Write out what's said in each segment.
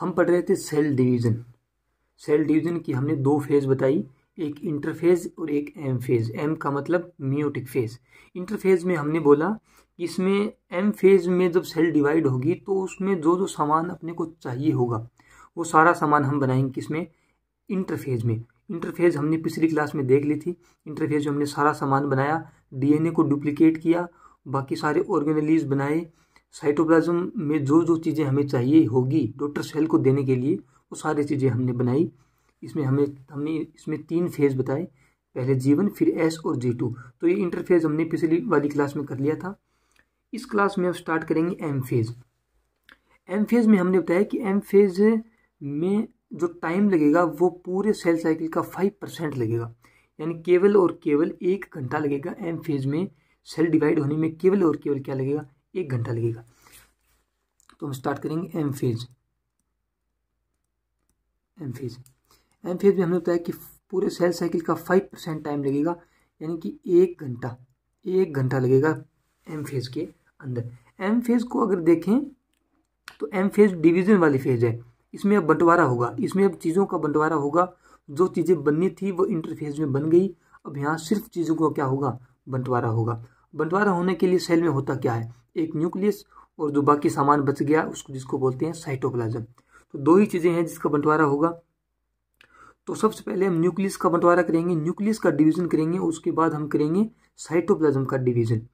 हम पढ़ रहे थे सेल डिवीज़न सेल डिवीज़न की हमने दो फेज़ बताई एक इंटरफेज और एक एम फेज़ एम का मतलब म्यूटिक फेज़ इंटरफेज में हमने बोला कि इसमें एम फेज़ में जब सेल डिवाइड होगी तो उसमें जो जो सामान अपने को चाहिए होगा वो सारा सामान हम बनाएंगे किसमें इंटरफेज में इंटरफेज हमने पिछली क्लास में देख ली थी इंटरफेज में हमने सारा सामान बनाया डीएनए को डुप्लीकेट किया बाकी सारे ऑर्गेनलीज बनाए साइटोप्लाज्म में जो जो चीज़ें हमें चाहिए होगी डॉटर सेल को देने के लिए वो सारी चीज़ें हमने बनाई इसमें हमें हमने इसमें तीन फेज़ बताए पहले जीवन फिर एस और जी टू तो ये इंटरफेज हमने पिछली वाली क्लास में कर लिया था इस क्लास में हम स्टार्ट करेंगे एम फेज़ एम फेज़ में हमने बताया कि एम फेज़ में जो टाइम लगेगा वो पूरे सेल साइकिल का फाइव परसेंट लगेगा यानी केवल और केवल एक घंटा लगेगा एम फेज़ में सेल डिवाइड होने में केवल और केवल क्या लगेगा एक घंटा लगेगा तो हम स्टार्ट करेंगे M phase M phase M phase में हमने बताया कि पूरे सेल साइकिल का फाइव परसेंट टाइम लगेगा यानी कि एक घंटा एक घंटा लगेगा एम फेज के अंदर एम फेज को अगर देखें तो एम फेज डिवीजन वाली फेज है इसमें अब बंटवारा होगा इसमें अब चीज़ों का बंटवारा होगा जो चीज़ें बननी थी वो इंटरफेज में बन गई अब यहाँ सिर्फ चीज़ों का क्या होगा बंटवारा होगा बंटवारा होने के लिए सेल में होता क्या है एक न्यूक्लियस और जो बाकी सामान बच गया उसको जिसको बोलते हैं साइटोप्लाज्म तो दो ही चीज़ें हैं जिसका बंटवारा होगा तो सबसे पहले हम न्यूक्लियस का बंटवारा करेंगे न्यूक्लियस का डिवीजन करेंगे उसके बाद हम करेंगे साइटोप्लाज्म का डिवीजन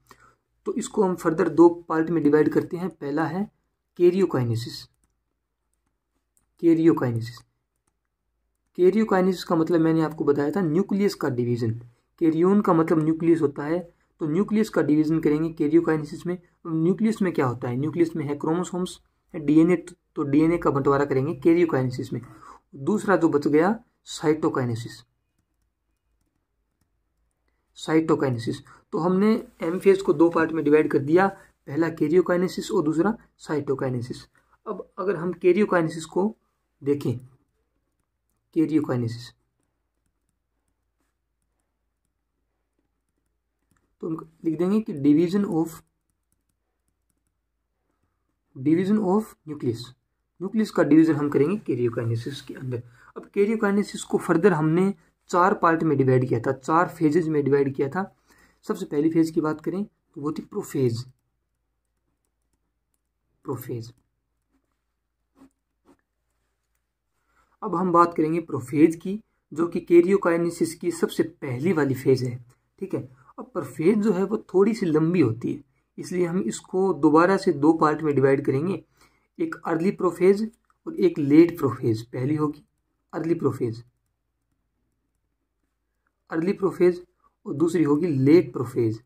तो इसको हम फर्दर दो पार्ट में डिवाइड करते हैं पहला है केरियोकाइनेसिस केरियोकाइनेसिस केरियोकाइनेसिस का मतलब मैंने आपको बताया था न्यूक्लियस का डिवीजन केरियोन का मतलब न्यूक्लियस होता है तो न्यूक्लियस का डिवीजन करेंगे कैरियोकाइनेसिस में न्यूक्लियस में क्या होता है न्यूक्लियस में है क्रोमोसोम्स डीएनए तो, तो डीएनए का बंटवारा करेंगे कैरियोकाइनेसिस में दूसरा जो बच गया साइटोकाइनेसिस साइटोकाइनेसिस तो हमने एम फेज को दो पार्ट में डिवाइड कर दिया पहला कैरियोकाइनेसिस और दूसरा साइटोकाइनेसिस अब अगर हम कैरियोकाइनेसिस को देखें कैरियोकाइनेसिस तो हम लिख देंगे कि division of division of nucleus nucleus का डिवीजन हम करेंगे कैरियोकाइनेसिस के अंदर अब कैरियोकाइनेसिस को फर्दर हमने चार पार्ट में डिवाइड किया था चार फेजेज में डिवाइड किया था सबसे पहली फेज की बात करें तो वो थी प्रोफेज प्रोफेज अब हम बात करेंगे प्रोफेज की जो कि कैरियोकाइनेसिस की सबसे पहली वाली फेज है ठीक है और परफेज जो है वो थोड़ी सी लंबी होती है इसलिए हम इसको दोबारा से दो पार्ट में डिवाइड करेंगे एक अर्ली प्रोफेज और एक लेट प्रोफेज पहली होगी अर्ली प्रोफेज अर्ली प्रोफेज और दूसरी होगी लेट प्रोफेज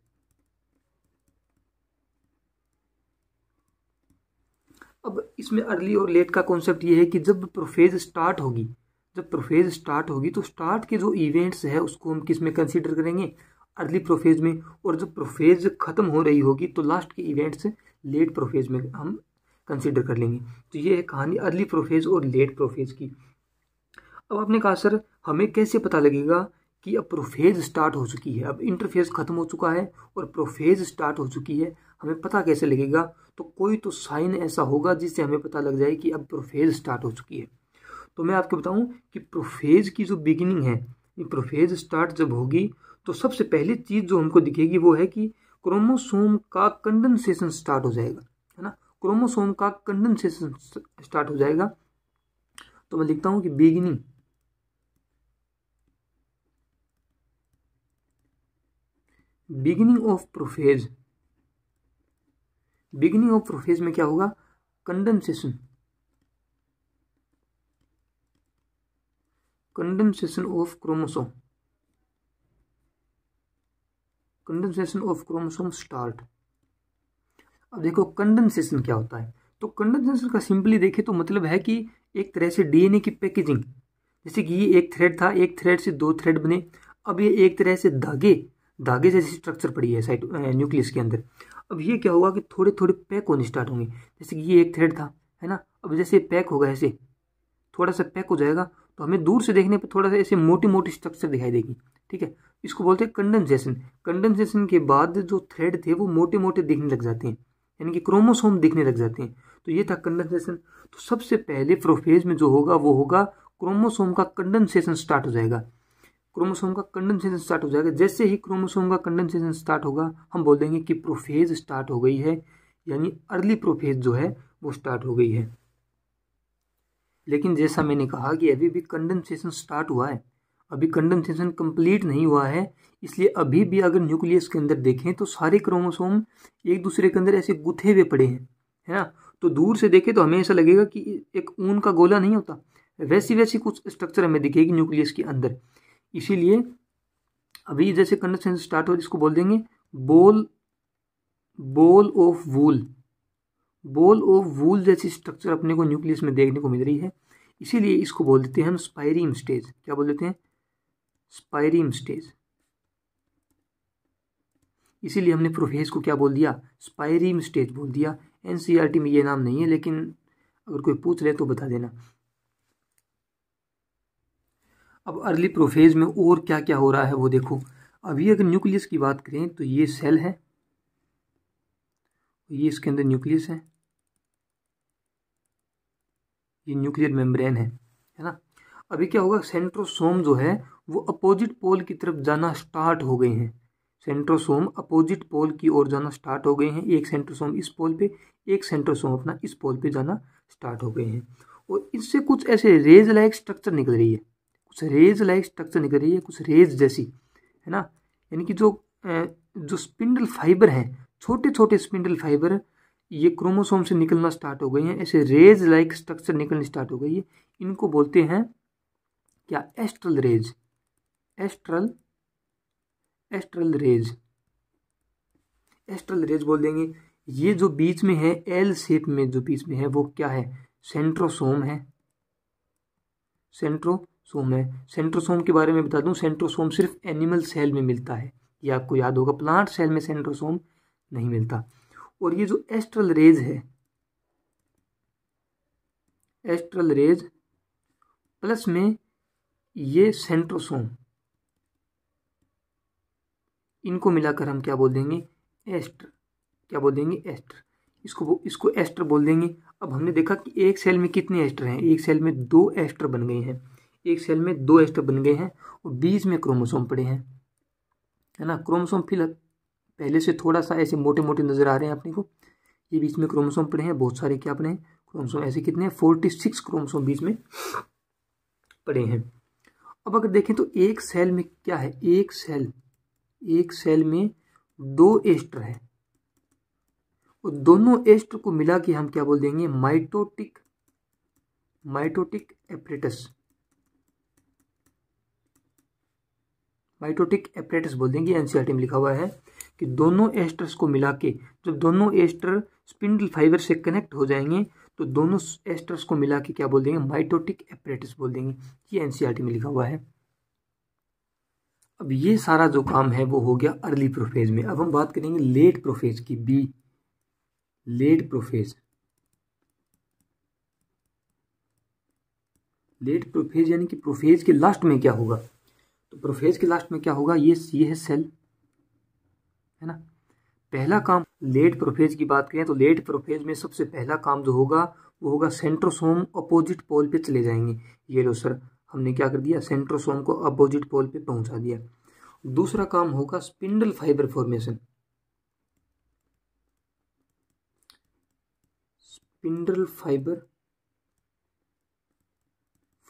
अब इसमें अर्ली और लेट का कॉन्सेप्ट ये है कि जब प्रोफेज स्टार्ट होगी जब प्रोफेज स्टार्ट होगी तो स्टार्ट के जो इवेंट्स है उसको हम किस में कंसिडर करेंगे अर्ली प्रोफेज में और जब प्रोफेज ख़त्म हो रही होगी तो लास्ट के इवेंट्स लेट प्रोफेज में हम कंसिडर कर लेंगे तो ये है कहानी अर्ली प्रोफेज और लेट प्रोफेज की अब आपने कहा सर हमें कैसे पता लगेगा कि अब प्रोफेज स्टार्ट हो चुकी है अब इंटरफेज ख़त्म हो चुका है और प्रोफेज स्टार्ट हो चुकी है हमें पता कैसे लगेगा तो कोई तो साइन ऐसा होगा जिससे हमें पता लग जाए कि अब प्रोफेज स्टार्ट हो चुकी है तो मैं आपको बताऊं कि प्रोफेज की जो बिगिनिंग है प्रोफेज स्टार्ट जब होगी तो सबसे पहली चीज़ जो हमको दिखेगी वो है कि क्रोमोसोम का कंडेंसेशन स्टार्ट हो जाएगा है ना क्रोमोसोम का कंडेंसेशन स्टार्ट हो जाएगा तो मैं लिखता हूँ कि beginning beginning of prophase beginning of prophase में क्या होगा condensation condensation of chromosome condensation of chromosome start अब देखो कंडेंसेशन क्या होता है तो कंडेंसेशन का सिंपली देखे तो मतलब है कि एक तरह से डीएनए की पैकेजिंग जैसे कि ये एक थ्रेड था एक थ्रेड से दो थ्रेड बने अब ये एक तरह से धागे धागे जैसे स्ट्रक्चर पड़ी है साइट न्यूक्लियस के अंदर अब ये क्या होगा कि थोड़े थोड़े पैक होने स्टार्ट होंगे जैसे कि ये एक थ्रेड था है ना अब जैसे पैक होगा ऐसे थोड़ा सा पैक हो जाएगा तो हमें दूर से देखने पर थोड़ा सा ऐसे मोटी मोटी स्ट्रक्चर दिखाई देगी ठीक है इसको बोलते हैं कंडेंसेशन कंडेंसेशन के बाद जो थ्रेड थे वो मोटे मोटे दिखने लग जाते हैं यानी कि क्रोमोसोम दिखने लग जाते हैं तो ये था कंडेंसेशन तो सबसे पहले प्रोफेज में जो होगा वो होगा क्रोमोसोम का कंडेंसेशन स्टार्ट हो जाएगा क्रोमोसोम का कंडेंसेशन स्टार्ट हो जाएगा जैसे ही क्रोमोसोम का कंडेंसेशन स्टार्ट होगा हम बोल देंगे कि प्रोफेज स्टार्ट हो गई है यानी अर्ली प्रोफेज जो है वो स्टार्ट हो गई है लेकिन जैसा मैंने कहा कि अभी भी कंडेंसेशन स्टार्ट हुआ है अभी कंडेंसेशन कंप्लीट नहीं हुआ है इसलिए अभी भी अगर न्यूक्लियस के अंदर देखें तो सारे क्रोमोसोम एक दूसरे के अंदर ऐसे गुथे हुए पड़े हैं है ना तो दूर से देखें तो हमें ऐसा लगेगा कि एक ऊन का गोला नहीं होता वैसी वैसी कुछ स्ट्रक्चर हमें दिखेगी न्यूक्लियस के अंदर इसीलिए अभी जैसे कंडेंसेशन स्टार्ट हो इसको बोल देंगे बोल bowl of wool bowl of wool जैसी स्ट्रक्चर अपने को न्यूक्लियस में देखने को मिल रही है इसीलिए इसको बोल देते हैं हम स्पायरिंग स्टेज क्या बोल देते हैं स्पायरिम स्टेज इसीलिए हमने प्रोफेज को क्या बोल दिया स्पाइरिम स्टेज बोल दिया एनसीईआरटी e में ये नाम नहीं है लेकिन अगर कोई पूछ ले तो बता देना अब अर्ली प्रोफेज में और क्या क्या हो रहा है वो देखो अभी अगर न्यूक्लियस की बात करें तो ये सेल है ये इसके अंदर न्यूक्लियस है ये न्यूक्लियर मेम्ब्रेन है है ना अभी क्या होगा सेंट्रोसोम जो है वो अपोजिट पोल की तरफ जाना स्टार्ट हो गए हैं सेंट्रोसोम अपोजिट पोल की ओर जाना स्टार्ट हो गए हैं एक सेंट्रोसोम इस पोल पे एक सेंट्रोसोम अपना इस पोल पे जाना स्टार्ट हो गए हैं और इससे कुछ ऐसे रेज लाइक स्ट्रक्चर निकल रही है कुछ रेज लाइक स्ट्रक्चर निकल रही है कुछ रेज जैसी है ना यानी कि जो जो स्पिंडल फाइबर हैं छोटे छोटे स्पिंडल फाइबर ये क्रोमोसोम से निकलना स्टार्ट हो गए हैं ऐसे रेज लाइक स्ट्रक्चर निकलना स्टार्ट हो गई है इनको बोलते हैं क्या astral rays astral astral rays astral rays बोल देंगे ये जो बीच में है एल शेप में जो बीच में है वो क्या है सेंट्रोसोम है सेंट्रोसोम है सेंट्रोसोम के बारे में बता दूं सेंट्रोसोम सिर्फ एनिमल सेल में मिलता है ये आपको याद होगा प्लांट सेल में सेंट्रोसोम नहीं मिलता और ये जो एस्ट्रल रेज है एस्ट्रल रेज प्लस में ये सेंट्रोसोम इनको मिलाकर हम क्या बोल देंगे एस्टर क्या बोल देंगे एस्टर इसको इसको एस्टर बोल देंगे अब हमने देखा कि एक सेल में कितने एस्टर हैं एक सेल में दो एस्टर बन गए हैं एक सेल में दो एस्टर बन गए हैं और बीच में क्रोमोसोम पड़े हैं है ना क्रोमोसोम फिल पहले से थोड़ा सा ऐसे मोटे मोटे नज़र आ रहे हैं अपने को ये बीच में क्रोमोसोम पड़े हैं बहुत सारे क्या पड़े हैं क्रोमोसोम ऐसे कितने हैं फोर्टी सिक्स क्रोमोसोम बीच में पड़े हैं अब अगर देखें तो एक सेल में क्या है एक सेल एक सेल में दो एस्टर है और दोनों एस्टर को मिला के हम क्या बोल देंगे mitotic mitotic apparatus mitotic apparatus बोल देंगे एनसीआरटी में लिखा हुआ है कि दोनों एस्टर्स को मिला के जब दोनों एस्टर स्पिंडल फाइबर से कनेक्ट हो जाएंगे तो दोनों एस्टर्स को मिला के क्या बोल देंगे माइटोटिक एपरेटस बोल देंगे ये एनसीआरटी में लिखा हुआ है अब ये सारा जो काम है वो हो गया अर्ली प्रोफेज में अब हम बात करेंगे लेट प्रोफेज की B late prophase late prophase यानी कि प्रोफेज के लास्ट में क्या होगा तो प्रोफेज के लास्ट में क्या होगा ये ये है सेल है ना पहला काम लेट प्रोफेज की बात करें तो लेट प्रोफेज में सबसे पहला काम जो होगा वो होगा सेंट्रोसोम अपोजिट पोल पे चले जाएंगे ये लो सर हमने क्या कर दिया सेंट्रोसोम को अपोजिट पोल पे पहुंचा दिया दूसरा काम होगा spindle fibre formation spindle fibre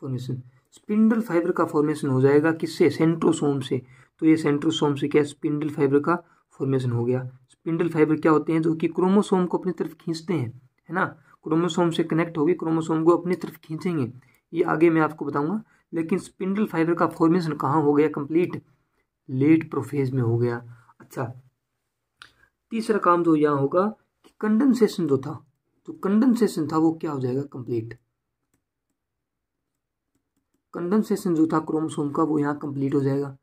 formation spindle fibre का फॉर्मेशन हो जाएगा किससे सेंट्रोसोम से तो ये सेंट्रोसोम से क्या स्पिंडल फाइबर का फॉर्मेशन हो गया स्पिंडल फाइबर क्या होते हैं जो कि क्रोमोसोम को अपनी तरफ खींचते हैं है ना क्रोमोसोम से कनेक्ट होगी क्रोमोसोम को अपनी तरफ खींचेंगे ये आगे मैं आपको बताऊंगा लेकिन स्पिंडल फाइबर का फॉर्मेशन कहाँ हो गया कंप्लीट लेट प्रोफेज में हो गया अच्छा तीसरा काम जो यहाँ होगा कि कंडेंसेशन जो था जो कंडेंसेशन था वो क्या हो जाएगा कंप्लीट कंडेंसेशन जो था क्रोमोसोम का वो यहाँ कंप्लीट हो जाएगा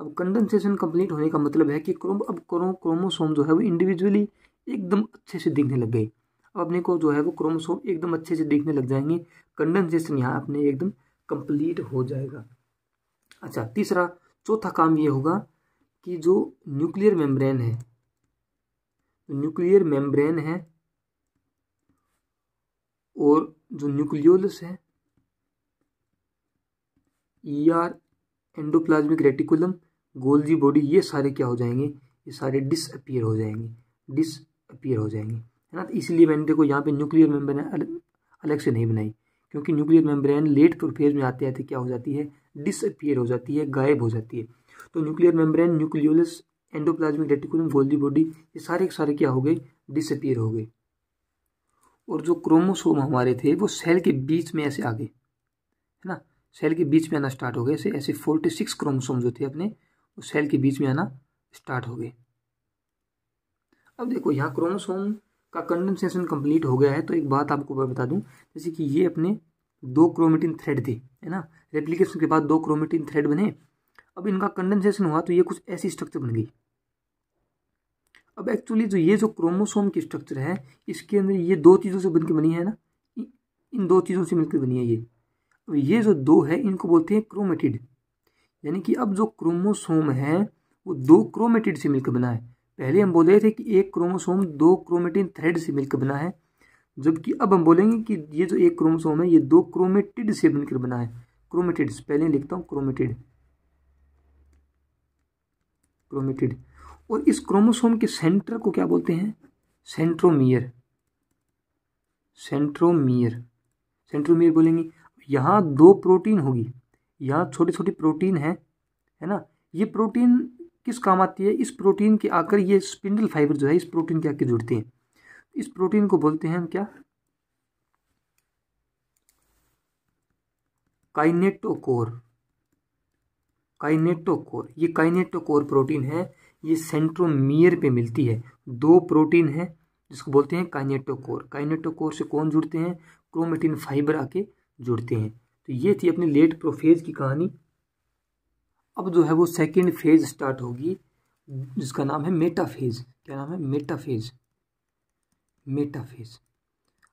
अब कंडेंसेशन कंप्लीट होने का मतलब है कि क्रोम अब क्रोम क्रोमोसोम जो है वो इंडिविजुअली एकदम अच्छे से दिखने लग गए अब अपने को जो है वो क्रोमोसोम एकदम अच्छे से दिखने लग जाएंगे कंडेंसेशन यहाँ अपने एकदम कंप्लीट हो जाएगा अच्छा तीसरा चौथा काम ये होगा कि जो न्यूक्लियर मेम्ब्रेन है न्यूक्लियर मेम्ब्रेन है और जो न्यूक्लियोलस है E R endoplasmic reticulum Golgi body ये सारे क्या हो जाएंगे ये सारे डिसअपियर हो जाएंगे डिसअपियर हो जाएंगे है ना तो इसलिए मैंने देखो यहाँ पे न्यूक्लियर मेम्ब्रेन अलग से नहीं बनाई क्योंकि न्यूक्लियर मेम्ब्रेन लेट प्रोफेज में आते आते क्या हो जाती है डिसअपियर हो जाती है गायब हो जाती है तो nuclear membrane nucleolus endoplasmic reticulum Golgi body ये सारे के सारे क्या हो गए डिसअपियर हो गए और जो क्रोमोसोम हमारे थे वो सेल के बीच में ऐसे आ गए है ना सेल के बीच में आना स्टार्ट हो गए ऐसे ऐसे फोर्टी सिक्स क्रोमोसोम जो थे अपने वो सेल के बीच में आना स्टार्ट हो गए अब देखो यहाँ क्रोमोसोम का कंडेंसेशन कंप्लीट हो गया है तो एक बात आपको मैं बता दूं जैसे कि ये अपने दो क्रोमेटिन थ्रेड थे है ना रेप्लीकेशन के बाद दो क्रोमेटिन थ्रेड बने अब इनका कंडेंसेशन हुआ तो ये कुछ ऐसी स्ट्रक्चर बन गई अब एक्चुअली जो ये जो क्रोमोसोम की स्ट्रक्चर है इसके अंदर ये दो चीज़ों से बनकर बनी है ना इन दो चीज़ों से मिलकर बनी है ये अब ये जो दो है इनको बोलते हैं क्रोमेटिड यानी कि अब जो क्रोमोसोम है वो दो क्रोमेटिड से मिलकर बना है पहले हम बोल रहे थे कि एक क्रोमोसोम दो क्रोमेटिन थ्रेड से मिलकर बना है जबकि अब हम बोलेंगे कि ये जो एक क्रोमोसोम है ये दो क्रोमेटिड से मिलकर बना है क्रोमेटिड पहले लिखता हूँ क्रोमेटिड क्रोमेटिड और इस क्रोमोसोम के सेंटर को क्या बोलते हैं सेंट्रोमियर सेंट्रोमियर सेंट्रोमियर बोलेंगे यहाँ दो प्रोटीन होगी यहाँ छोटी छोटी प्रोटीन है है ना ये प्रोटीन किस काम आती है इस प्रोटीन के आकर ये स्पिंडल फाइबर जो है इस प्रोटीन के आकर जुड़ते हैं इस प्रोटीन को बोलते हैं हम क्या काइनेटोकोर काइनेटोकोर ये काइनेटोकोर प्रोटीन है ये सेंट्रोमियर पे मिलती है दो प्रोटीन है जिसको बोलते हैं काइनेटोकोर काइनेटोकोर से कौन जुड़ते हैं क्रोमेटिन फाइबर आके जुड़ते हैं तो ये थी अपनी लेट प्रोफेज की कहानी अब जो है वो सेकेंड फेज स्टार्ट होगी जिसका नाम है मेटाफेज क्या नाम है मेटाफेज मेटाफेज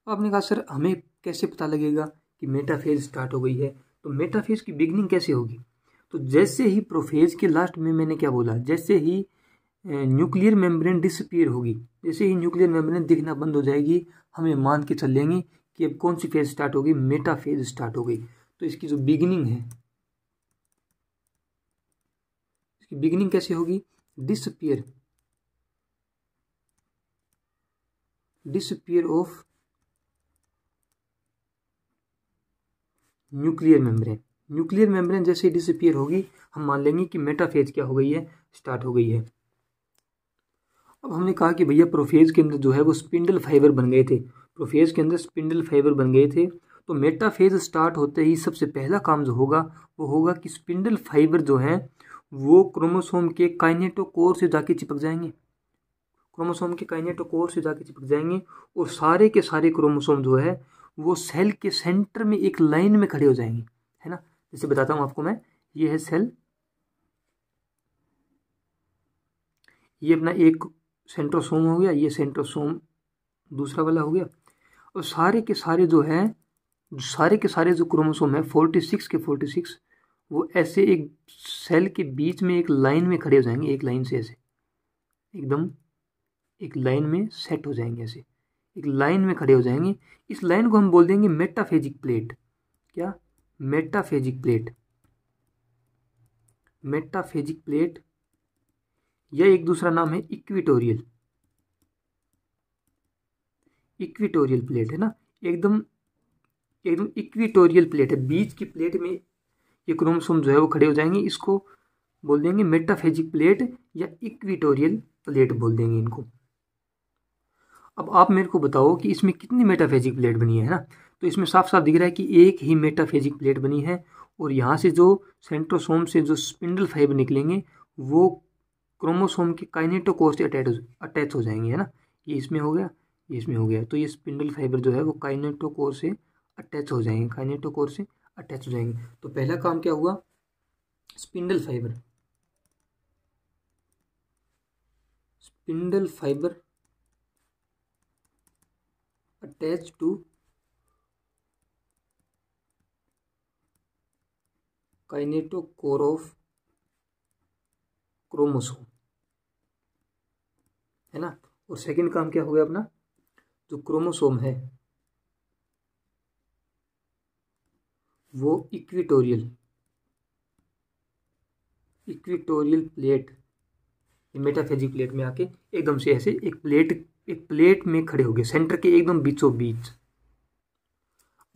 अब आपने कहा सर हमें कैसे पता लगेगा कि मेटाफेज स्टार्ट हो गई है तो मेटाफेज की बिगनिंग कैसे होगी तो जैसे ही प्रोफेज के लास्ट में मैंने क्या बोला जैसे ही न्यूक्लियर मेम्ब्रेन डिसअपियर होगी जैसे ही न्यूक्लियर मेम्ब्रेन दिखना बंद हो जाएगी हमें मान के चल लेंगे कि अब कौन सी फेज स्टार्ट होगी मेटाफेज स्टार्ट हो गई तो इसकी जो बिगनिंग है बिगिनिंग कैसे होगी disappear disappear of nuclear membrane nuclear membrane जैसे डिसअपियर होगी हम मान लेंगे कि मेटाफेज क्या हो गई है स्टार्ट हो गई है अब हमने कहा कि भैया प्रोफेज के अंदर जो है वो स्पिंडल फाइबर बन गए थे प्रोफेज के अंदर स्पिंडल फाइबर बन गए थे तो मेटाफेज स्टार्ट होते ही सबसे पहला काम जो होगा वो होगा कि स्पिंडल फाइबर जो हैं वो क्रोमोसोम के काइनेटोकोर से जाके चिपक जाएंगे क्रोमोसोम के काइनेटोकोर से जाके चिपक जाएंगे और सारे के सारे क्रोमोसोम जो है वो सेल के सेंटर में एक लाइन में खड़े हो जाएंगे है ना जैसे बताता हूँ आपको मैं ये है सेल ये अपना एक सेंट्रोसोम हो गया ये सेंट्रोसोम दूसरा वाला हो गया और सारे के सारे जो है सारे के सारे जो क्रोमोसोम है फोर्टी सिक्स के फोर्टी सिक्स वो ऐसे एक सेल के बीच में एक लाइन में खड़े हो जाएंगे एक लाइन से ऐसे एकदम एक लाइन में सेट हो जाएंगे ऐसे एक लाइन में खड़े हो जाएंगे इस लाइन को हम बोल देंगे मेटाफेजिक प्लेट क्या मेटाफेजिक प्लेट मेटाफेजिक प्लेट या एक दूसरा नाम है इक्विटोरियल इक्विटोरियल प्लेट है ना एकदम एकदम इक्विटोरियल प्लेट है बीच की प्लेट में ये क्रोमसोम जो है वो खड़े हो जाएंगे इसको बोल देंगे मेटाफेजिक प्लेट या इक्विटोरियल प्लेट बोल देंगे इनको अब आप मेरे को बताओ कि इसमें कितनी मेटाफेजिक प्लेट बनी है ना तो इसमें साफ साफ दिख रहा है कि एक ही मेटाफेजिक प्लेट बनी है और यहाँ से जो सेंट्रोसोम से जो स्पिंडल फाइबर निकलेंगे वो क्रोमोसोम के काइनेटोकोर से अटैच अटैच हो जाएंगे है ना ये इसमें हो गया ये इसमें हो गया तो ये स्पिंडल फाइबर जो है वो काइनेटोकोर से अटैच हो जाएंगे काइनेटोकोर से अटैच हो जाएंगे तो पहला काम क्या हुआ spindle fibre spindle fibre attach to kinetochore of chromosome है ना और सेकंड काम क्या हो गया अपना जो क्रोमोसोम है वो equatorial equatorial plate metaphasic plate में आके एकदम से ऐसे एक प्लेट एक प्लेट में खड़े हो गए सेंटर के एकदम बीचों बीच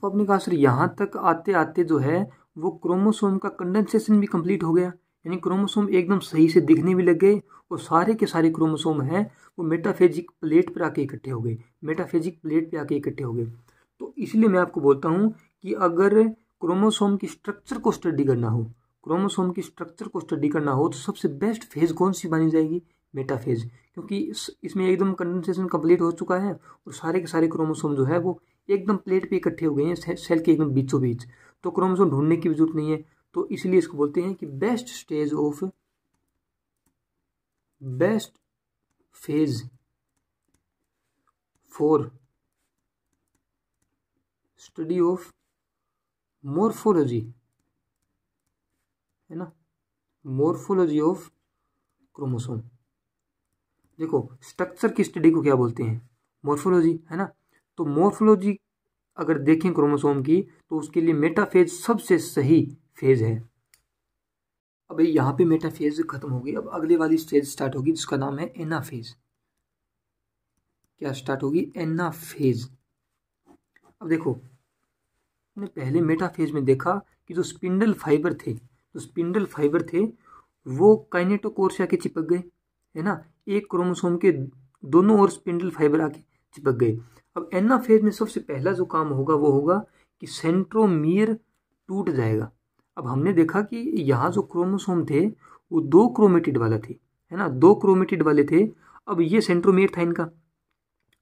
तो आपने कहा सर यहाँ तक आते आते जो है वो क्रोमोसोम का कंडेंसेशन भी कंप्लीट हो गया यानी क्रोमोसोम एकदम सही से दिखने भी लग गए और सारे के सारे क्रोमोसोम हैं वो मेटाफेजिक प्लेट पर आके इकट्ठे हो गए मेटाफेजिक प्लेट पर आके इकट्ठे हो गए तो इसलिए मैं आपको बोलता हूँ कि अगर क्रोमोसोम की स्ट्रक्चर को स्टडी करना हो क्रोमोसोम की स्ट्रक्चर को स्टडी करना हो तो सबसे बेस्ट फेज कौन सी मानी जाएगी मेटाफेज क्योंकि इस, इसमें एकदम कंडेंसेशन कंप्लीट हो चुका है और सारे के सारे क्रोमोसोम जो है वो एकदम प्लेट पे इकट्ठे हो गए हैं से, सेल के एकदम बीचों बीच तो क्रोमोसोम ढूंढने की जरूरत नहीं है तो इसलिए इसको बोलते हैं कि best stage of best phase for study of morphology है ना मोर्फोलॉजी ऑफ क्रोमोसोम देखो स्ट्रक्चर की स्टडी को क्या बोलते हैं मोर्फोलॉजी है ना तो मोर्फोलॉजी अगर देखें क्रोमोसोम की तो उसके लिए मेटाफेज सबसे सही फेज है अब यहाँ पे मेटाफेज खत्म हो गई अब अगले वाली स्टेज स्टार्ट होगी जिसका नाम है एनाफेज क्या स्टार्ट होगी एनाफेज अब देखो हमने पहले मेटाफेज में देखा कि जो स्पिंडल फाइबर थे जो स्पिंडल फाइबर थे वो से आके चिपक गए है ना एक क्रोमोसोम के दोनों ओर स्पिंडल फाइबर आके चिपक गए अब एनाफेज में सबसे पहला जो काम होगा वो होगा कि सेंट्रोमियर टूट जाएगा अब हमने देखा कि यहाँ जो क्रोमोसोम थे वो दो क्रोमेटिड वाला थे है ना दो क्रोमेटिड वाले थे अब ये सेंट्रोमियर था इनका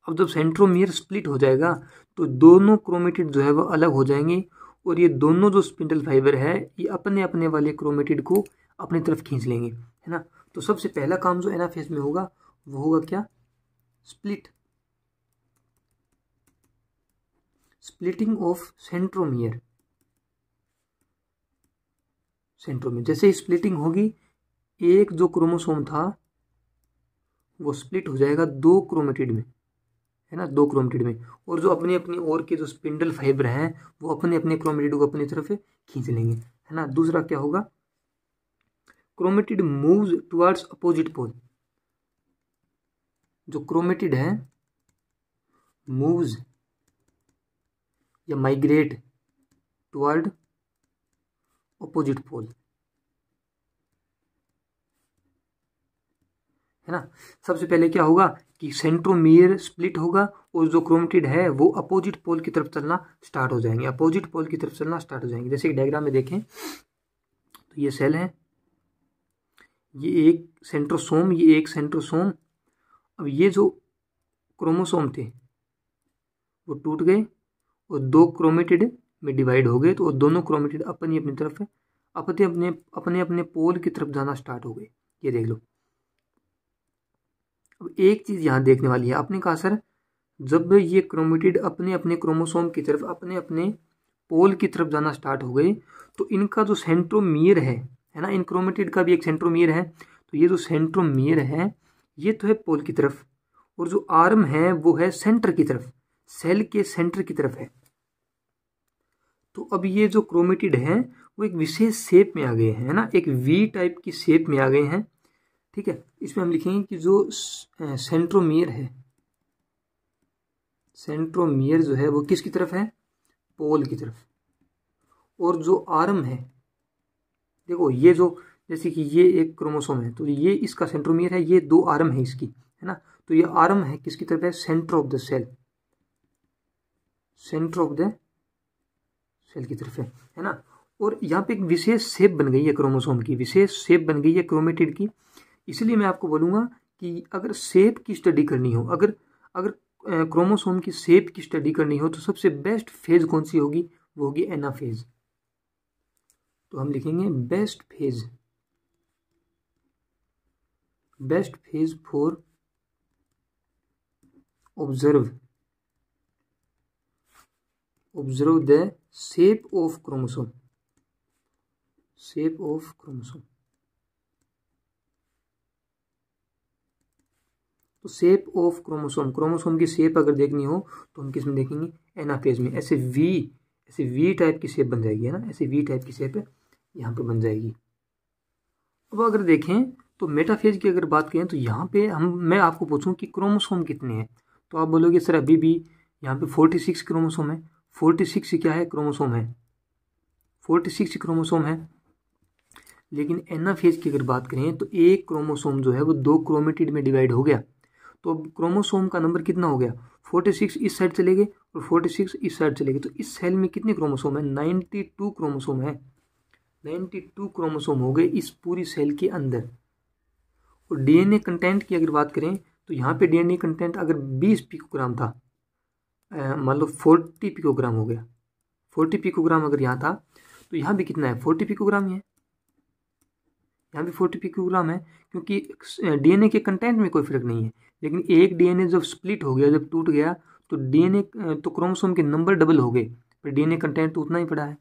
अब जब सेंट्रोमियर स्प्लिट हो जाएगा तो दोनों क्रोमेटिड जो है वह अलग हो जाएंगे और ये दोनों जो स्पिंडल फाइबर है ये अपने अपने वाले क्रोमेटिड को अपनी तरफ खींच लेंगे है ना तो सबसे पहला काम जो एनाफेज में होगा वो होगा क्या split splitting of centromere centromere जैसे ही स्प्लिटिंग होगी एक जो क्रोमोसोम था वो स्प्लिट हो जाएगा दो क्रोमेटिड में है ना दो क्रोमेटिड में और जो अपने अपनी ओर के जो स्पिंडल फाइबर हैं वो अपने अपने क्रोमेटिड को अपनी तरफ खींच लेंगे है ना दूसरा क्या होगा chromatid moves towards opposite pole जो क्रोमेटिड है मूव्स या माइग्रेट टुवर्ड अपोजिट पोल है ना सबसे पहले क्या होगा कि सेंट्रोमियर स्प्लिट होगा और जो क्रोमटिड है वो अपोजिट पोल की तरफ चलना स्टार्ट हो जाएंगे अपोजिट पोल की तरफ चलना स्टार्ट हो जाएंगे जैसे कि डायग्राम में देखें तो ये सेल है ये एक सेंट्रोसोम ये एक सेंट्रोसोम अब ये जो क्रोमोसोम थे वो टूट गए और दो क्रोमेटिड में डिवाइड हो गए तो दोनों क्रोमेटिड अपनी अपनी तरफ अपने अपने अपने अपने पोल की तरफ जाना स्टार्ट हो गए ये देख लो अब एक चीज़ यहाँ देखने वाली है आपने कहा सर जब ये क्रोमेटिड अपने अपने क्रोमोसोम की तरफ अपने अपने पोल की तरफ जाना स्टार्ट हो गए तो इनका जो सेंट्रोमियर है है ना इन क्रोमेटिड का भी एक सेंट्रोमियर है तो ये जो सेंट्रोमियर है ये तो है पोल की तरफ और जो आर्म है वो है सेंटर की तरफ सेल के सेंटर की तरफ है तो अब ये जो क्रोमेटिड है वो एक विशेष शेप में आ गए हैं ना एक वी टाइप की शेप में आ गए हैं ठीक है इसमें हम लिखेंगे कि जो सेंट्रोमियर है सेंट्रोमियर जो है वो किसकी तरफ है पोल की तरफ और जो आर्म है देखो ये जो जैसे कि ये एक क्रोमोसोम है तो ये इसका सेंट्रोमियर है ये दो आर्म है इसकी है ना तो ये आर्म है किसकी तरफ है centre of the cell centre of the cell की तरफ है है ना और यहाँ पे एक विशेष शेप बन गई है क्रोमोसोम की विशेष शेप बन गई है क्रोमेटिड की इसलिए मैं आपको बोलूँगा कि अगर सेप की स्टडी करनी हो अगर अगर क्रोमोसोम की सेप की स्टडी करनी हो तो सबसे बेस्ट फेज़ कौन सी होगी वो होगी एना फेज़ तो हम लिखेंगे best phase best phase for observe observe the shape of chromosome shape of chromosome तो सेप ऑफ क्रोमोसोम क्रोमोसोम की शेप अगर देखनी हो तो हम किस में देखेंगे एनाफेज में ऐसे वी ऐसे वी टाइप की शेप बन जाएगी है ना ऐसे वी टाइप की शेप यहाँ पे बन जाएगी अब अगर देखें तो मेटाफेज की अगर बात करें तो यहाँ पे हम मैं आपको पूछूं कि क्रोमोसोम कितने हैं तो आप बोलोगे सर अभी भी यहाँ पे फोर्टी सिक्स क्रोमोसोम है फोर्टी सिक्स क्या है क्रोमोसोम है फोर्टी सिक्स क्रोमोसोम है लेकिन एनाफेज की अगर बात करें तो एक क्रोमोसोम जो है वो दो क्रोमेटिड में डिवाइड हो गया तो क्रोमोसोम का नंबर कितना हो गया फोर्टी सिक्स इस साइड चले गए और फोर्टी सिक्स इस साइड चले गए तो इस सेल में कितने क्रोमोसोम है नाइन्टी टू क्रोमोसोम है नाइन्टी टू क्रोमोसोम हो गए इस पूरी सेल के अंदर और डीएनए कंटेंट की अगर बात करें तो यहाँ पे डीएनए कंटेंट अगर 20 पिकोग्राम था मान लो फोर्टी पिकोग्राम हो गया फोर्टी पिकोग्राम अगर यहाँ था तो यहाँ भी कितना है फोर्टी पिकोग्राम है यहाँ भी फोर्टी पिकोग्राम है क्योंकि डीएनए के कंटेंट में कोई फर्क नहीं है लेकिन एक डीएनए जब स्प्लिट हो गया जब टूट गया तो डीएनए तो क्रोमोसोम के नंबर डबल हो गए पर डीएनए कंटेंट तो उतना ही पड़ा है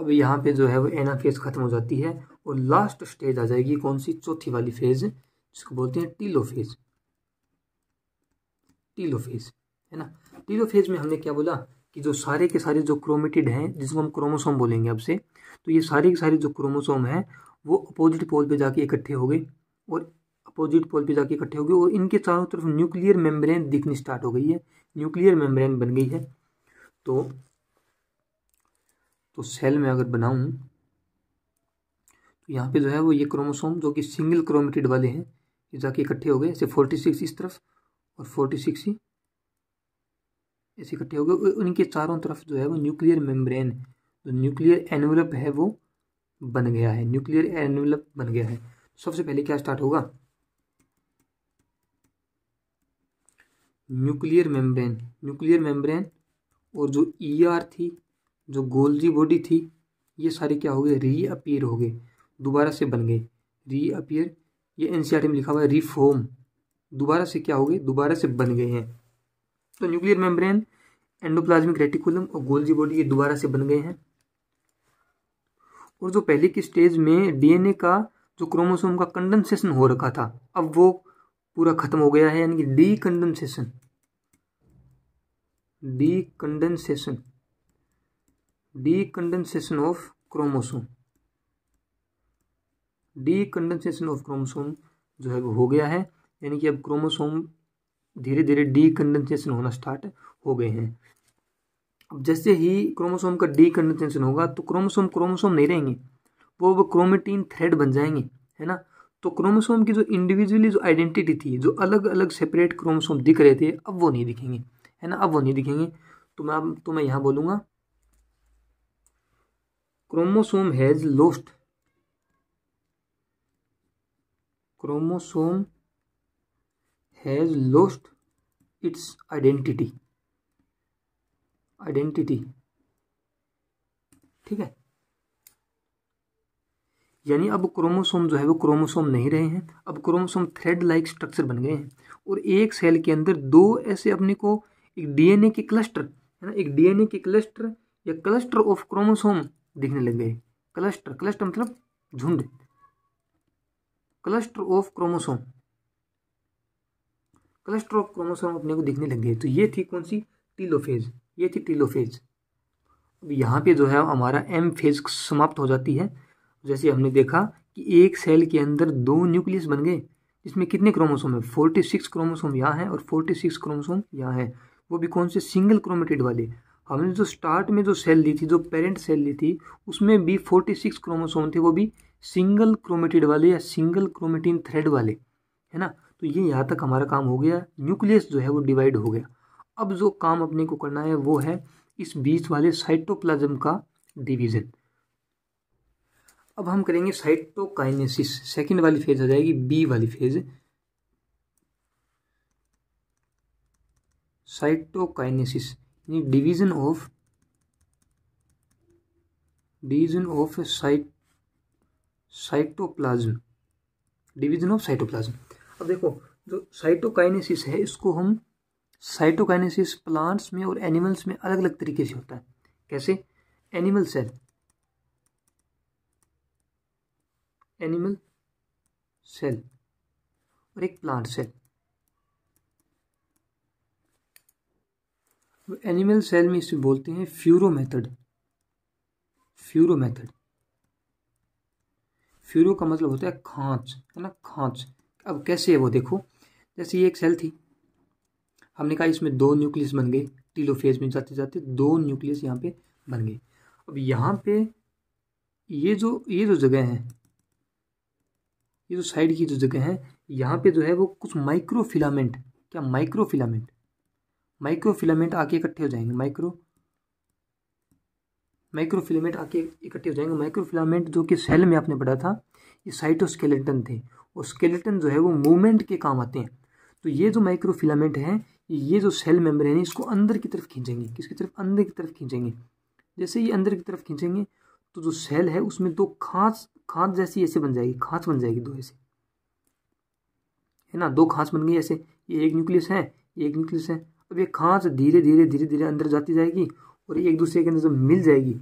अब यहाँ पे जो है वो एना फेज खत्म हो जाती है और लास्ट स्टेज आ जाएगी कौन सी चौथी वाली फेज जिसको बोलते हैं टीलो फेज टीलो फेज है ना टीलो फेज में हमने क्या बोला कि जो सारे के सारे जो क्रोमेटिड हैं जिसको हम क्रोमोसोम बोलेंगे अब से तो ये सारे के सारे जो क्रोमोसोम हैं वो अपोजिट पोल पे जाके इकट्ठे हो गए और अपोजिट पोल पे जाके इकट्ठे हो गए और इनके चारों तरफ न्यूक्लियर मेम्ब्रेन दिखनी स्टार्ट हो गई है न्यूक्लियर मेम्ब्रेन बन गई है तो तो सेल में अगर बनाऊं तो यहाँ पे जो है वो ये क्रोमोसोम जो कि सिंगल क्रोमेटेड वाले हैं ये जाके इकट्ठे हो गए ऐसे फोर्टी सिक्स इस तरफ और फोर्टी सिक्स ही ऐसे इकट्ठे हो गए उनके चारों तरफ जो है वो न्यूक्लियर मेम्ब्रेन जो न्यूक्लियर एनवलप है वो बन गया है न्यूक्लियर एनवलप बन गया है सबसे पहले क्या स्टार्ट होगा न्यूक्लियर मेम्ब्रेन न्यूक्लियर मेम्ब्रेन और जो ईआर e थी जो गोल्जी बॉडी थी ये सारी क्या हो गए रीअपियर हो गए दोबारा से बन गए रीअपियर ये एनसीईआरटी e में लिखा हुआ है रिफॉर्म दोबारा से क्या हो गए दोबारा से बन गए हैं तो न्यूक्लियर मेम्ब्रेन एंडोप्लाज्मिक रेटिकुलम और गोल्जी बॉडी ये दोबारा से बन गए हैं और जो पहले की स्टेज में डीएनए का जो क्रोमोसोम का कंडेंसेशन हो रखा था अब वो पूरा खत्म हो गया है यानी कि decondensation decondensation decondensation of chromosome decondensation of chromosome जो है वो हो गया है यानी कि अब क्रोमोसोम धीरे धीरे डी कंडेंसेशन होना स्टार्ट हो गए हैं अब जैसे ही क्रोमोसोम का डी कंडेंसेशन होगा तो क्रोमोसोम क्रोमोसोम नहीं रहेंगे वो अब क्रोमेटीन थ्रेड बन जाएंगे है ना तो क्रोमोसोम की जो इंडिविजुअली जो आइडेंटिटी थी जो अलग अलग सेपरेट क्रोमोसोम दिख रहे थे अब वो नहीं दिखेंगे है ना अब वो नहीं दिखेंगे तो मैं अब तो मैं यहाँ बोलूँगा chromosome has lost chromosome has lost its identity identity ठीक है यानी अब क्रोमोसोम जो है वो क्रोमोसोम नहीं रहे हैं अब क्रोमोसोम थ्रेड लाइक स्ट्रक्चर बन गए हैं और एक सेल के अंदर दो ऐसे अपने को एक डीएनए के क्लस्टर है ना एक डीएनए के क्लस्टर या क्लस्टर ऑफ क्रोमोसोम दिखने लग गए क्लस्टर क्लस्टर मतलब झुंड cluster of chromosome cluster of chromosome अपने को दिखने लग गए तो ये थी कौन सी टीलोफेज ये थी टीलोफेज अब यहाँ पे जो है हमारा एम फेज समाप्त हो जाती है जैसे हमने देखा कि एक सेल के अंदर दो न्यूक्लियस बन गए इसमें कितने क्रोमोसोम है फोर्टी सिक्स क्रोमोसोम यहाँ है और फोर्टी सिक्स क्रोमोसोम यहाँ है वो भी कौन से सिंगल क्रोमेटेड वाले हमने जो स्टार्ट में जो सेल ली थी जो पेरेंट सेल ली थी उसमें भी फोर्टी सिक्स क्रोमोसोम थे वो भी सिंगल क्रोमेटेड वाले या सिंगल क्रोमेटिन थ्रेड वाले है ना तो ये यहाँ तक हमारा काम हो गया न्यूक्लियस जो है वो डिवाइड हो गया अब जो काम अपने को करना है वो है इस बीच वाले साइटोप्लाज्म का डिवीजन अब हम करेंगे साइटोकाइनेसिस सेकंड वाली फेज आ जाएगी बी वाली फेज साइटोकाइनेसिस यानी division of division of cyto cytoplasm division of cytoplasm अब देखो जो साइटोकाइनेसिस है इसको हम साइटोकाइनेसिस प्लांट्स में और एनिमल्स में अलग अलग तरीके से होता है कैसे एनिमल सेल एनिमल सेल और एक प्लांट सेल तो एनिमल सेल में इसे बोलते हैं furrow method furrow method furrow का मतलब होता है खांच है ना खांच अब कैसे है वो देखो जैसे ये एक सेल थी हमने कहा इसमें दो न्यूक्लियस बन गए टीलोफेज में जाते जाते दो न्यूक्लियस यहाँ पे बन गए अब यहाँ पे ये जो ये जो जगह है ये जो साइड की जो जगह है यहाँ पे जो है वो कुछ माइक्रो फिलामेंट क्या माइक्रो फिलामेंट माइक्रो फिलामेंट आके इकट्ठे हो जाएंगे माइक्रो माइक्रो फिलामेंट आके इकट्ठे हो जाएंगे माइक्रो फिलामेंट जो कि सेल में आपने पढ़ा था ये साइटोस्केलेटन थे और स्केलेटन जो है वो मूवमेंट के काम आते हैं तो ये जो माइक्रो फिलामेंट है ये जो सेल मेम्ब्रेन है इसको अंदर की तरफ खींचेंगे किसकी तरफ अंदर की तरफ खींचेंगे जैसे ये अंदर की तरफ खींचेंगे तो जो सेल है उसमें दो खांस खांस जैसी ऐसे बन जाएगी खांस बन जाएगी दो ऐसे है ना दो खांस बन गई ऐसे ये एक न्यूक्लियस है ये एक न्यूक्लियस है अब ये खांस धीरे धीरे धीरे धीरे अंदर जाती जाएगी और एक दूसरे के अंदर जब मिल जाएगी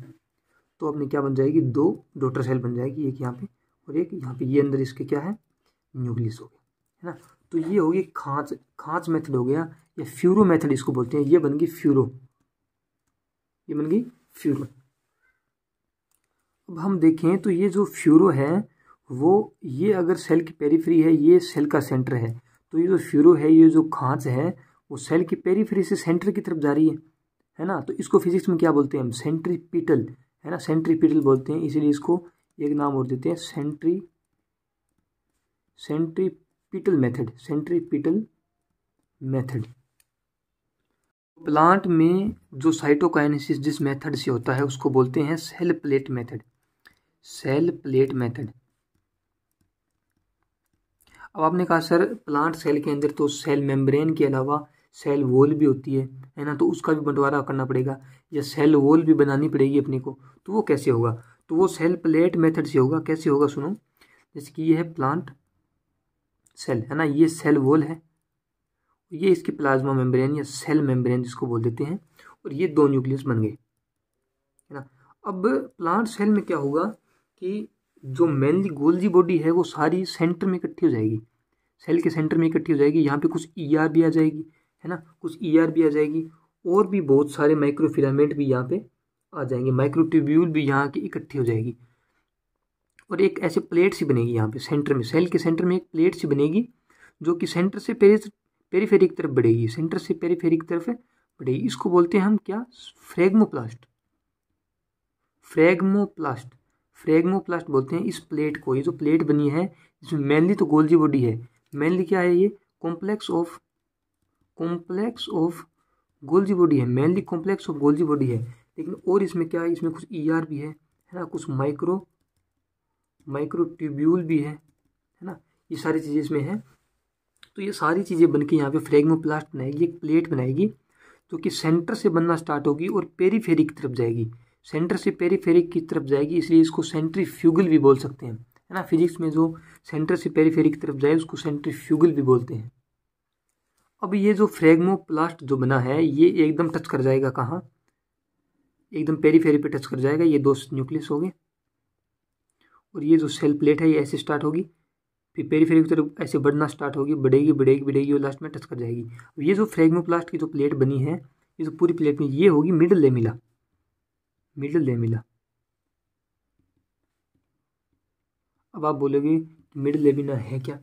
तो अपने क्या बन जाएगी दो डोटर सेल बन जाएगी एक यहाँ पे और एक यहाँ पे ये अंदर इसके क्या है न्यूक्लियस हो गया है ना तो ये होगी खांच खांच मेथड हो गया या फ्यूरो मेथड इसको बोलते हैं ये बन गई फ्यूरो ये बन गई फ्यूरो अब हम देखें तो ये जो फ्यूरो है वो ये अगर सेल की पेरीफ्री है ये सेल का सेंटर है तो ये जो फ्यूरो है ये जो खांच है वो सेल की पेरीफ्री से सेंटर की तरफ जा रही है है ना तो इसको फिजिक्स में क्या बोलते हैं हम सेंट्रीपिटल है ना सेंट्रीपिटल बोलते हैं इसीलिए इसको एक नाम और देते हैं centri centripetal method centripetal method plant में जो साइटोकाइनेसिस जिस मेथड से होता है उसको बोलते हैं cell plate method cell plate method अब आपने कहा सर प्लांट सेल के अंदर तो सेल मेम्ब्रेन के अलावा सेल वॉल भी होती है है ना तो उसका भी बंटवारा करना पड़ेगा या सेल वॉल भी बनानी पड़ेगी अपने को तो वो कैसे होगा तो वो सेल प्लेट मेथड से होगा कैसे होगा सुनो जैसे कि ये है प्लांट सेल है ना ये सेल वॉल है ये इसकी प्लाज्मा मेम्ब्रेन या सेल मेम्ब्रेन जिसको बोल देते हैं और ये दो न्यूक्लियस बन गए है ना अब प्लांट सेल में क्या होगा कि जो मेनली गोल्जी बॉडी है वो सारी सेंटर में इकट्ठी हो जाएगी सेल के सेंटर में इकट्ठी हो जाएगी यहाँ पे कुछ ई ER आर भी आ जाएगी है ना कुछ ई ER आर भी आ जाएगी और भी बहुत सारे माइक्रोफिलामेंट भी यहाँ पे आ जाएंगे माइक्रोट्यूब्यूल भी यहाँ की इकट्ठी हो जाएगी और एक ऐसे प्लेट सी बनेगी यहाँ पे सेंटर में सेल के सेंटर में एक प्लेट सी बनेगी जो कि सेंटर से पेरी पेरीफेरी की तरफ बढ़ेगी सेंटर से पेरीफेरी की तरफ बढ़ेगी इसको बोलते हैं हम क्या फ्रेगमोप्लास्ट फ्रेगमोप्लास्ट फ्रेगमोप्लास्ट बोलते हैं इस प्लेट को ये जो प्लेट बनी है इसमें मेनली तो गोल्जी बॉडी है मेनली क्या है ये complex of complex of Golgi body है mainly complex of Golgi body है लेकिन और इसमें क्या है इसमें कुछ ई e ER भी है है ना कुछ माइक्रो माइक्रोट्यूब्यूल भी है है ना ये सारी चीज़ें इसमें हैं तो ये सारी चीज़ें बन के यहाँ पे फ्रेगमोप्लास्ट बनाएगी एक प्लेट बनाएगी जो कि सेंटर से बनना स्टार्ट होगी और पेरीफेरी की तरफ जाएगी सेंटर से पेरीफेरी की तरफ जाएगी इसलिए इसको सेंट्रीफ्यूगल भी बोल सकते हैं है ना फिजिक्स में जो सेंटर से पेरीफेरी की तरफ जाए उसको सेंट्रीफ्यूगल भी बोलते हैं अब ये जो फ्रेगमोप्लास्ट जो बना है ये एकदम टच कर जाएगा कहाँ एकदम पेरीफेरी पे टच कर जाएगा ये दो न्यूक्लियस हो गए और ये जो सेल प्लेट है ये ऐसे स्टार्ट होगी फिर पेरीफेरी की तरफ ऐसे बढ़ना स्टार्ट होगी बढ़ेगी बढ़ेगी बढ़ेगी और लास्ट में टच कर जाएगी ये जो फ्रेगमोप्लास्ट की जो प्लेट बनी है ये जो पूरी प्लेट में ये होगी मिडल लेमिला मिडिल दे मिला अब आप बोलोगे मिडिल लेमिना है क्या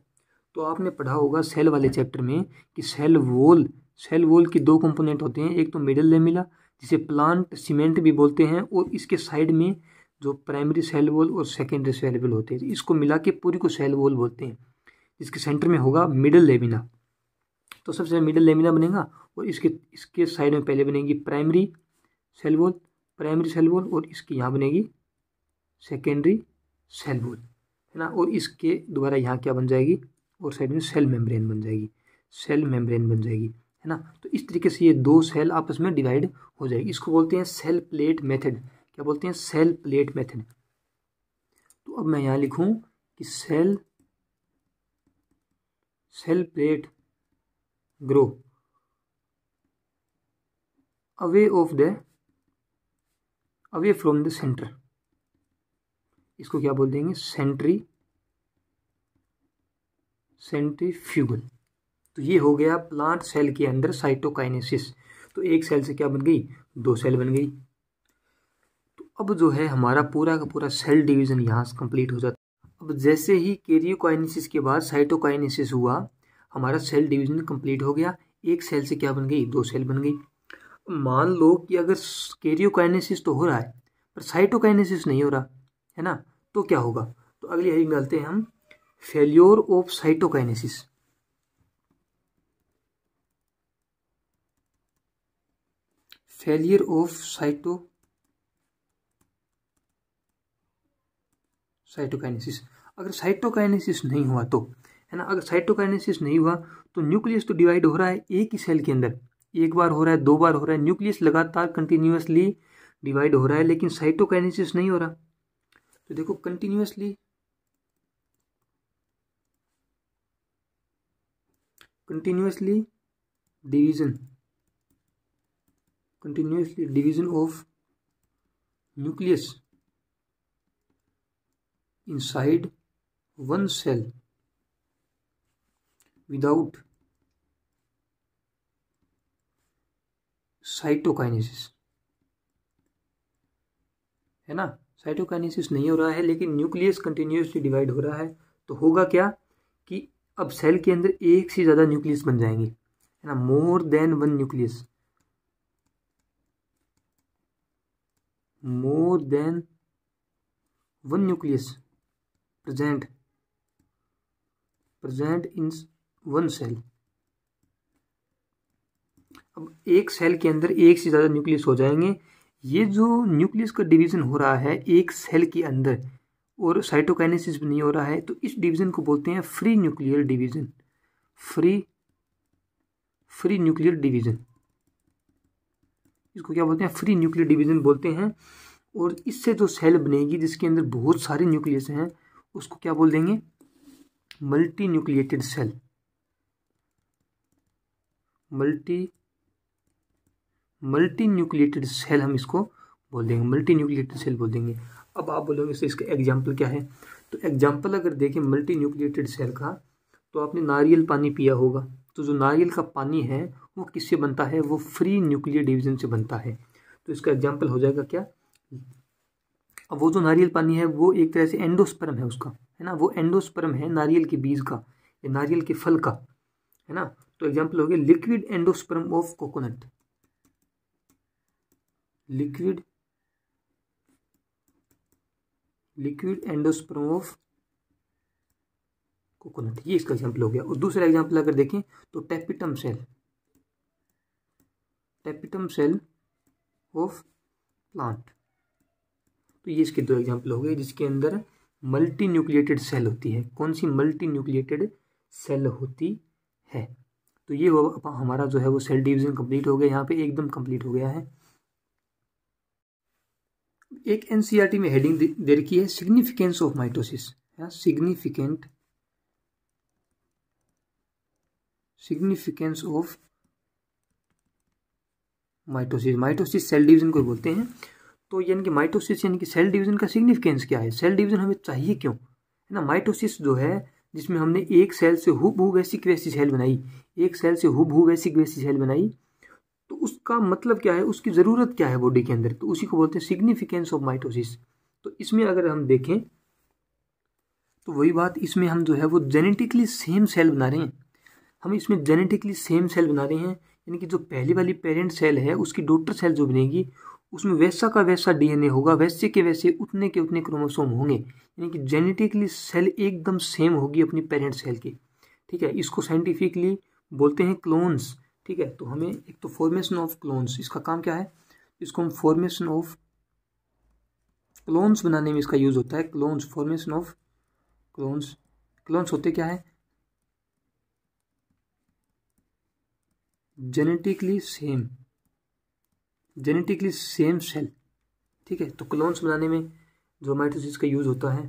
तो आपने पढ़ा होगा सेल वाले चैप्टर में कि सेल वॉल सेल वॉल के दो कंपोनेंट होते हैं एक तो मिडिल लेमिला जिसे प्लांट सीमेंट भी बोलते हैं और इसके साइड में जो प्राइमरी सेल वॉल और सेकेंडरी सेल वॉल होते हैं इसको मिला के पूरी को सेल वॉल बोलते हैं जिसके सेंटर में होगा मिडिल लेमिना तो सबसे मिडिल लेमिना बनेगा और इसके इसके साइड में पहले बनेगी primary cell wall primary cell wall और इसकी यहाँ बनेगी सेकेंडरी सेल वॉल है ना और इसके द्वारा यहाँ क्या बन जाएगी और साइड में सेल मेम्ब्रेन बन जाएगी सेल मेम्ब्रेन बन जाएगी है ना तो इस तरीके से ये दो सेल आपस में डिवाइड हो जाएगी इसको बोलते हैं सेल प्लेट मेथड क्या बोलते हैं सेल प्लेट मेथड तो अब मैं यहाँ लिखूँ कि cell cell plate grow away of the away from the centre इसको क्या बोल देंगे सेंट्री सेंट्रीफ्यूगल तो ये हो गया प्लांट सेल के अंदर साइटोकाइनेसिस तो एक सेल से क्या बन गई दो सेल बन गई तो अब जो है हमारा पूरा का पूरा सेल डिवीजन यहाँ से कंप्लीट हो जाता अब जैसे ही केरियोकाइनेसिस के बाद साइटोकाइनेसिस हुआ हमारा सेल डिवीजन कंप्लीट हो गया एक सेल से क्या बन गई दो सेल बन गई मान लो कि अगर कैरियोकाइनेसिस तो हो रहा है पर साइटोकाइनेसिस नहीं हो रहा है ना तो क्या होगा तो अगली हेडिंग डालते हैं हम failure of cytokinesis failure of cyto cytokinesis अगर साइटोकाइनेसिस नहीं हुआ तो है ना अगर साइटोकाइनेसिस नहीं हुआ तो न्यूक्लियस तो डिवाइड हो रहा है एक ही सेल के अंदर एक बार हो रहा है दो बार हो रहा है न्यूक्लियस लगातार कंटिन्यूसली डिवाइड हो रहा है लेकिन साइटोकाइनेसिस नहीं हो रहा तो देखो continuously continuously division continuously division of nucleus inside one cell without cytokinesis है ना साइटोकाइनेसिस नहीं हो रहा है लेकिन न्यूक्लियस कंटिन्यूसली डिवाइड हो रहा है तो होगा क्या कि अब सेल के अंदर एक से ज़्यादा न्यूक्लियस बन जाएंगे है ना more than one nucleus more than one nucleus present present in one cell अब एक सेल के अंदर एक से ज़्यादा न्यूक्लियस हो जाएंगे ये जो न्यूक्लियस का डिवीज़न हो रहा है एक सेल के अंदर और साइटोकाइनेसिस भी नहीं हो रहा है तो इस डिवीज़न को बोलते हैं free nuclear division free free nuclear division इसको क्या बोलते हैं फ्री न्यूक्लियर डिवीज़न बोलते हैं और इससे जो सेल बनेगी जिसके अंदर बहुत सारे न्यूक्लियस हैं उसको क्या बोल देंगे multinucleated cell multi multinucleated cell हम इसको बोल देंगे मल्टी न्यूक्लिएटेड सेल बोल देंगे अब आप बोलोगे इससे इसका एग्जाम्पल क्या है तो एग्जाम्पल अगर देखें मल्टी न्यूक्लिएटेड सेल का तो आपने नारियल पानी पिया होगा तो जो नारियल का पानी है वो किससे बनता है वो फ्री न्यूक्लियर डिवीजन से बनता है तो इसका एग्जाम्पल हो जाएगा क्या अब वो जो नारियल पानी है वो एक तरह से एंडोस्पर्म है उसका है ना वो एंडोस्पर्म है नारियल के बीज का या नारियल के फल का है ना तो एग्जाम्पल हो गया liquid endosperm of coconut liquid liquid endosperm of coconut ये इसका एग्जाम्पल हो गया और दूसरा एग्जाम्पल अगर देखें तो tapetum cell tapetum cell of plant तो ये इसके दो एग्जाम्पल हो गए जिसके अंदर मल्टी न्यूक्लिएटेड सेल होती है कौन सी मल्टी न्यूक्लिएटेड सेल होती है तो ये हो हमारा जो है वो सेल डिवीजन कंप्लीट हो गया यहाँ पे एकदम कंप्लीट हो गया है एक एनसीईआरटी e में हेडिंग दे रखी है significance of mitosis significant significance of mitosis mitosis cell division को बोलते हैं तो यानी कि माइटोसिस यानी कि सेल डिवीजन का सिग्निफिकेंस क्या है सेल डिवीजन हमें चाहिए क्यों है ना माइटोसिस जो है जिसमें हमने एक सेल से हु वैसी वैसी सेल बनाई एक सेल से हु वैसी वैसी सेल बनाई तो उसका मतलब क्या है उसकी ज़रूरत क्या है बॉडी के अंदर तो उसी को बोलते हैं सिग्निफिकेंस ऑफ माइटोसिस तो इसमें अगर हम देखें तो वही बात इसमें हम जो है वो जेनेटिकली सेम सेल बना रहे हैं हम इसमें जेनेटिकली सेम सेल बना रहे हैं यानी कि जो पहली वाली पेरेंट सेल है उसकी डॉटर सेल जो बनेगी उसमें वैसा का वैसा डीएनए होगा वैसे के वैसे उतने के उतने क्रोमोसोम होंगे यानी कि जेनेटिकली सेल एकदम सेम होगी अपनी पेरेंट सेल की ठीक है इसको साइंटिफिकली बोलते हैं क्लोन्स ठीक है तो हमें एक तो फॉर्मेशन ऑफ क्लोन्स इसका काम क्या है इसको हम फॉर्मेशन ऑफ क्लोन्स बनाने में इसका यूज होता है clones formation of clones clones होते क्या है genetically same genetically same cell ठीक है तो क्लोन्स बनाने में जो माइटोसिस का यूज़ होता है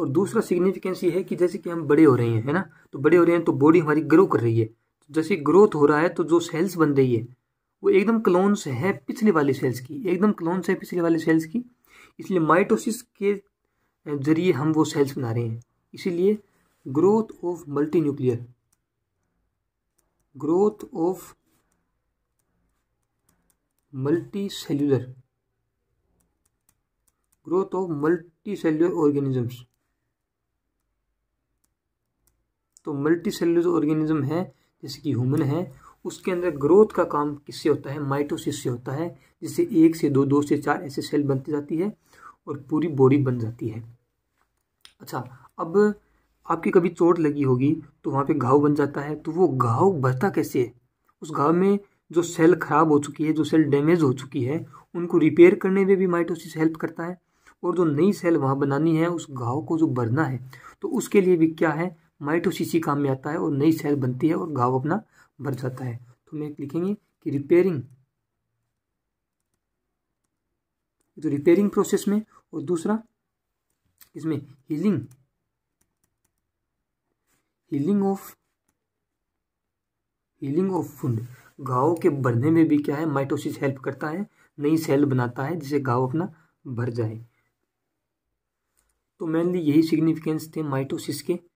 और दूसरा सिग्निफिकेंस ये है कि जैसे कि हम बड़े हो रहे हैं है ना तो बड़े हो रहे हैं तो बॉडी हमारी ग्रो कर रही है जैसे ग्रोथ हो रहा है तो जो सेल्स बन रही है वो एकदम क्लोन्स है पिछले वाली सेल्स की एकदम क्लोन्स है पिछले वाली सेल्स की इसलिए माइटोसिस के जरिए हम वो सेल्स बना रहे हैं इसीलिए growth of multinuclear growth of multicellular growth of multicellular organisms तो मल्टी सेल्यूलर ऑर्गेनिज्म है जैसे कि ह्यूमन है उसके अंदर ग्रोथ का काम किससे होता है माइटोसिस से होता है जिससे एक से दो दो से चार ऐसे सेल बनती जाती है और पूरी बॉडी बन जाती है अच्छा अब आपकी कभी चोट लगी होगी तो वहाँ पे घाव बन जाता है तो वो घाव बढ़ता कैसे है उस घाव में जो सेल खराब हो चुकी है जो सेल डैमेज हो चुकी है उनको रिपेयर करने में भी माइटोसिस हेल्प करता है और जो नई सेल वहाँ बनानी है उस घाव को जो भरना है तो उसके लिए भी क्या है माइटोसिस काम में आता है और नई सेल बनती है और घाव अपना भर जाता है तो हम लिखेंगे कि रिपेयरिंग तो रिपेयरिंग प्रोसेस में और दूसरा इसमें healing healing of healing of फुंड घाव के बढ़ने में भी क्या है माइटोसिस हेल्प करता है नई सेल बनाता है जिसे घाव अपना भर जाए तो मेनली यही सिग्निफिकेंस थे माइटोसिस के